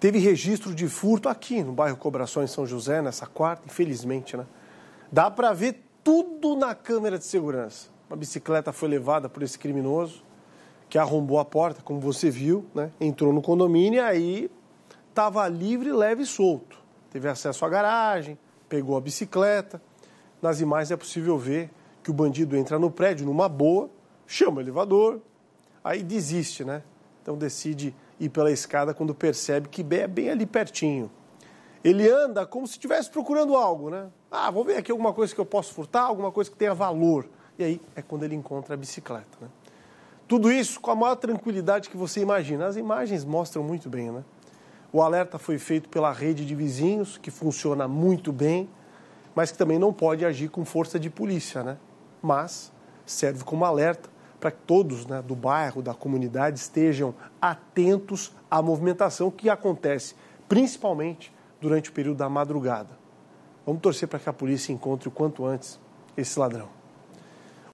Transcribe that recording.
Teve registro de furto aqui no bairro Cobração, em São José, nessa quarta, infelizmente, né? Dá para ver tudo na câmera de segurança. Uma bicicleta foi levada por esse criminoso que arrombou a porta, como você viu, né? Entrou no condomínio e aí estava livre, leve e solto. Teve acesso à garagem, pegou a bicicleta. Nas imagens é possível ver que o bandido entra no prédio numa boa, chama o elevador, aí desiste, né? Então decide e pela escada quando percebe que Bé é bem ali pertinho. Ele anda como se estivesse procurando algo, né? Ah, vou ver aqui alguma coisa que eu posso furtar, alguma coisa que tenha valor. E aí é quando ele encontra a bicicleta. Né? Tudo isso com a maior tranquilidade que você imagina. As imagens mostram muito bem, né? O alerta foi feito pela rede de vizinhos, que funciona muito bem, mas que também não pode agir com força de polícia, né? Mas serve como alerta para que todos né, do bairro, da comunidade, estejam atentos à movimentação que acontece, principalmente durante o período da madrugada. Vamos torcer para que a polícia encontre o quanto antes esse ladrão.